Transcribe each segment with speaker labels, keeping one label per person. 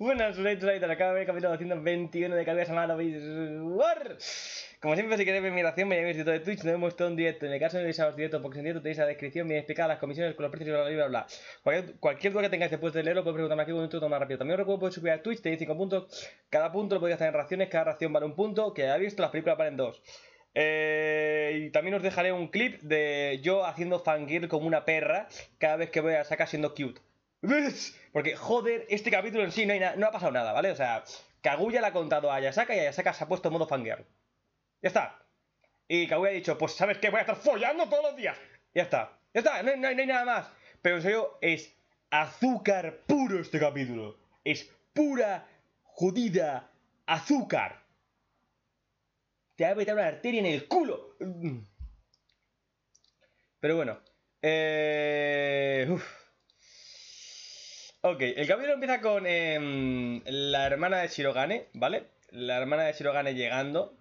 Speaker 1: Buenas, la Rider, acaba de ver el capítulo 221 de Calvias Amada Como siempre, si queréis ver mi reacción, me llaméis directo de Twitch, nos vemos todo en directo. En el caso de no los directo, porque en directo tenéis la descripción, bien explicada, las comisiones con los precios y bla, bla, bla. Cualquier, duda que tengáis después de leerlo, podéis preguntarme aquí con un truco más rápido. También os recuerdo que podéis subir a Twitch, tenéis 5 puntos, cada punto lo podéis hacer en raciones, cada ración vale un punto, que ya visto, las películas valen 2. Eh, y también os dejaré un clip de yo haciendo fangirl como una perra cada vez que voy a sacar siendo cute. ¿Ves? Porque, joder, este capítulo en sí no, ha pasado nada, ¿vale? O sea, Kaguya le ha contado a Ayasaka y Ayasaka se ha puesto en modo fangirl. Ya está. Y Kaguya ha dicho, pues ¿sabes que Voy a estar follando todos los días. Ya está. Ya está, no, hay nada más. Pero en serio, es azúcar puro este capítulo. Es pura, jodida azúcar. Te va a meter una arteria en el culo. Mm. Pero bueno. Eh... Uf. Ok, el capítulo empieza con em, la hermana de Shirogane, ¿vale? La hermana de Shirogane llegando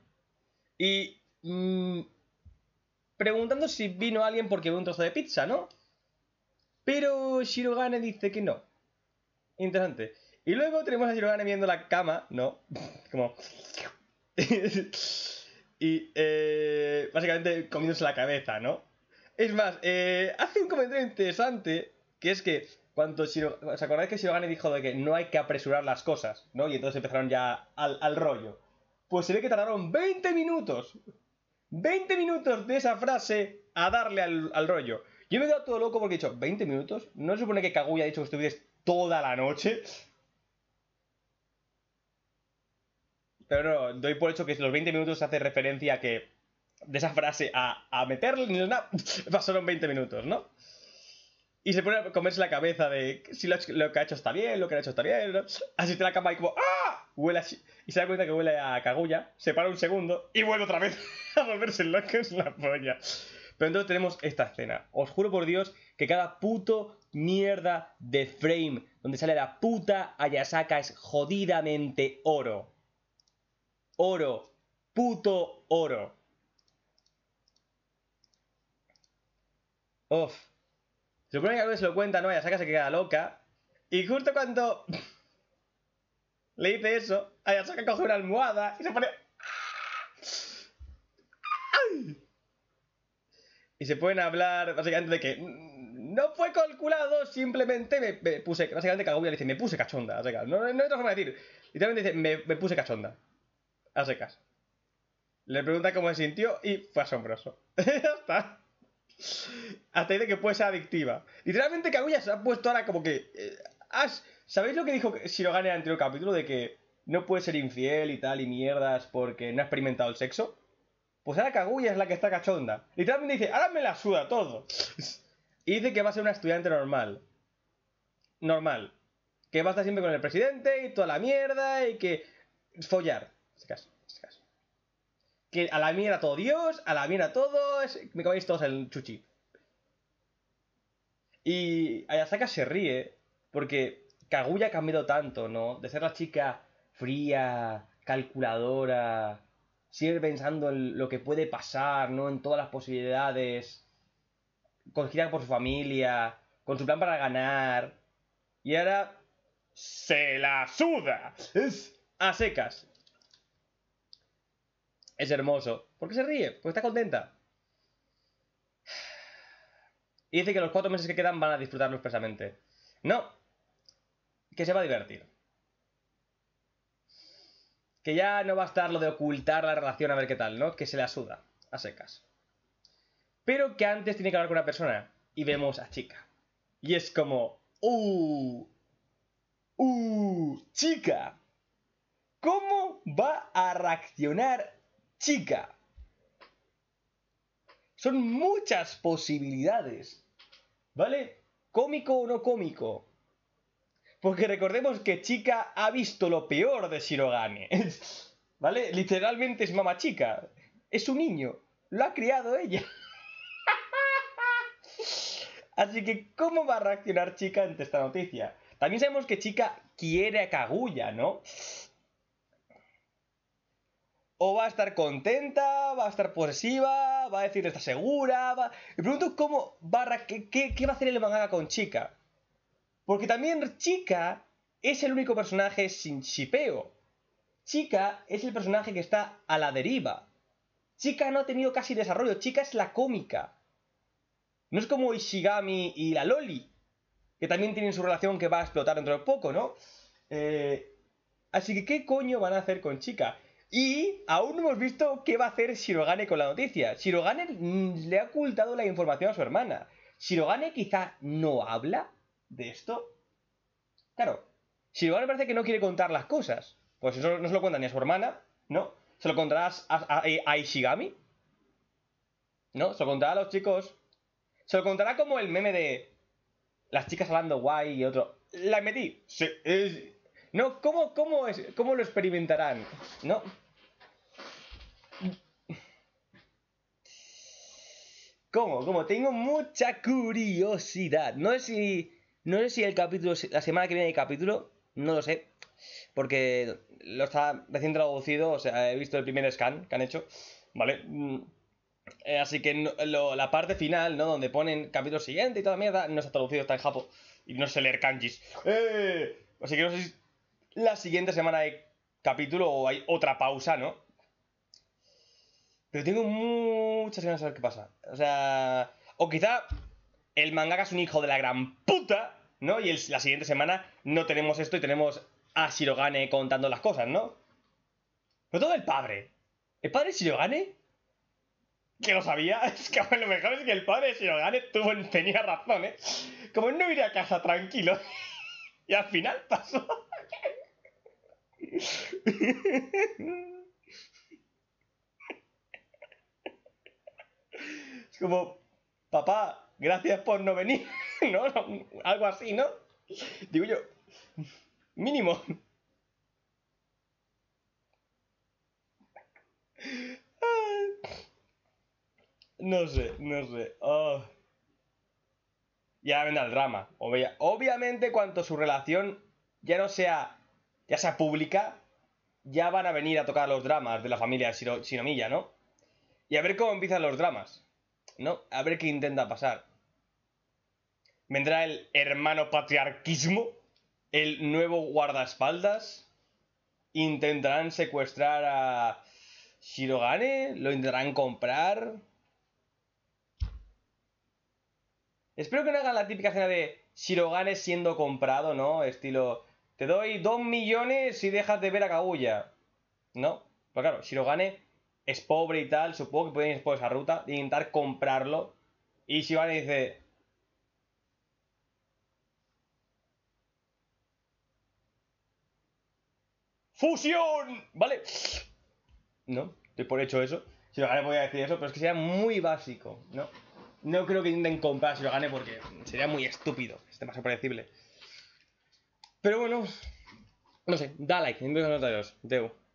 Speaker 1: y mm, preguntando si vino alguien porque ve un trozo de pizza, ¿no? Pero Shirogane dice que no. Interesante. Y luego tenemos a Shirogane viendo la cama, ¿no? Como... y eh, básicamente comiéndose la cabeza, ¿no? Es más, eh, hace un comentario interesante que es que cuando Shiro... ¿Os acordáis que Shirogane dijo de que no hay que apresurar las cosas, ¿no? Y entonces empezaron ya al, rollo. Pues se ve que tardaron 20 minutos. 20 minutos de esa frase a darle al, rollo. Yo me he quedado todo loco porque he dicho, ¿20 minutos? ¿No se supone que Kaguya ha dicho que estuvieses toda la noche? Pero no, doy por hecho que los 20 minutos hace referencia a que de esa frase a, meterle en pasaron 20 minutos, ¿no? Y se pone a comerse la cabeza de si lo, que ha hecho está bien, lo que ha hecho está bien. Así te la cama y como ¡Ah! Huele Y se da cuenta que huele a cagulla, se para un segundo y vuelve otra vez a volverse que es la polla. Pero entonces tenemos esta escena. Os juro por Dios que cada puto mierda de frame donde sale la puta Ayasaka es jodidamente oro. Oro. Puto oro. Uff. Se supone que a se lo cuenta, ¿no? Y saca se queda loca. Y justo cuando le dice eso, saca coge una almohada y se pone... Y se pueden hablar básicamente de que no fue calculado, simplemente me, puse... Básicamente Kaguya le dice, me puse cachonda, a secas. No, no, hay otra forma de decir. Literalmente dice, me, me puse cachonda. A secas. Le pregunta cómo se sintió y fue asombroso. ya está. Hasta dice que puede ser adictiva. Literalmente Kaguya se ha puesto ahora como que... Eh, ¿sabéis lo que dijo Shirogane en el anterior capítulo? De que no puede ser infiel y tal y mierdas porque no ha experimentado el sexo. Pues ahora Kaguya es la que está cachonda. Literalmente dice, ahora me la suda todo. y dice que va a ser una estudiante normal. Normal. Que va a estar siempre con el presidente y toda la mierda y que... Follar. caso, caso. Que a la mierda todo Dios, a la mierda todo, me coméis todos el chuchi. Y Ayasaka se ríe porque Kaguya ha cambiado tanto, ¿no? De ser la chica fría, calculadora, siempre pensando en lo que puede pasar, ¿no? En todas las posibilidades, cogida por su familia, con su plan para ganar. Y ahora se la suda. Es a secas. Es hermoso. ¿Por qué se ríe? Porque está contenta. Y dice que los cuatro meses que quedan van a disfrutarlo expresamente. No. Que se va a divertir. Que ya no va a estar lo de ocultar la relación a ver qué tal, ¿no? Que se la suda, a secas. Pero que antes tiene que hablar con una persona. Y vemos a chica. Y es como. ¡Uh! ¡Uh! ¡Chica! ¿Cómo va a reaccionar chica. Son muchas posibilidades. ¿Vale? Cómico o no cómico. Porque recordemos que Chica ha visto lo peor de Shirogane. ¿Vale? Literalmente es mamá chica. Es un niño. Lo ha criado ella. Así que, ¿cómo va a reaccionar Chica ante esta noticia? También sabemos que Chica quiere a Kaguya, ¿no? o va a estar contenta, va a estar posesiva, va a decir está segura. Va... Me pregunto cómo barra, qué, qué, va a hacer el manga con Chica. Porque también Chica es el único personaje sin chipeo. Chica es el personaje que está a la deriva. Chica no ha tenido casi desarrollo, Chica es la cómica. No es como Ishigami y la Loli, que también tienen su relación que va a explotar dentro de poco, ¿no? Eh, así que, ¿qué coño van a hacer con Chica? Y aún no hemos visto qué va a hacer Shirogane con la noticia. Shirogane mm, le ha ocultado la información a su hermana. Shirogane quizá no habla de esto. Claro, Shirogane parece que no quiere contar las cosas. Pues eso no se lo cuenta ni a su hermana, ¿no? Se lo contará a, a Ishigami, ¿no? Se lo contará a los chicos. Se lo contará como el meme de las chicas hablando guay y otro. La metí. Sí, es, no, ¿cómo, es, cómo lo experimentarán? No. ¿Cómo? ¿Cómo? Tengo mucha curiosidad. No sé si. No sé si el capítulo. La semana que viene hay capítulo. No lo sé. Porque lo está recién traducido. O sea, he visto el primer scan que han hecho. ¿Vale? Mm, eh, así que la parte final, ¿no? Donde ponen capítulo siguiente y toda mierda. No está traducido, está en japo. Y no sé leer kanjis. ¡Eh! Así que no sé si la siguiente semana de capítulo o hay otra pausa, ¿no? Pero tengo muchas ganas de saber qué pasa. O sea. O quizá el mangaka es un hijo de la gran puta, ¿no? Y la siguiente semana no tenemos esto y tenemos a Shirogane contando las cosas, ¿no? Pero todo el padre. ¿El padre Shirogane? Que lo sabía, es que lo mejor es que el padre de Shirogane tuvo, tenía razón, ¿eh? Como no ir a casa tranquilo. y al final pasó. Es como, papá, gracias por no venir, ¿no? Algo así, ¿no? Digo yo, mínimo. No sé, no sé. Y oh. Ya vendrá el drama. obviamente, cuanto su relación ya no sea ya sea pública, ya van a venir a tocar los dramas de la familia Shinomiya, ¿no? Y a ver cómo empiezan los dramas, ¿no? A ver qué intenta pasar. Vendrá el hermano patriarquismo, el nuevo guardaespaldas. Intentarán secuestrar a Shirogane, lo intentarán comprar. Espero que no hagan la típica escena de Shirogane siendo comprado, ¿no? Estilo te doy 2 millones y dejas de ver a Kaguya. ¿No? Pero pues claro, si lo gane, es pobre y tal, supongo que pueden ir por esa ruta, intentar comprarlo. Y si van dice. ¡Fusión! ¿Vale? No, estoy por hecho eso. Si lo gane voy a decir eso, pero es que sería muy básico, ¿no? No creo que intenten comprar si lo gane porque sería muy estúpido. Es demasiado predecible. Pero bueno, no sé, da like, entonces a te Debo.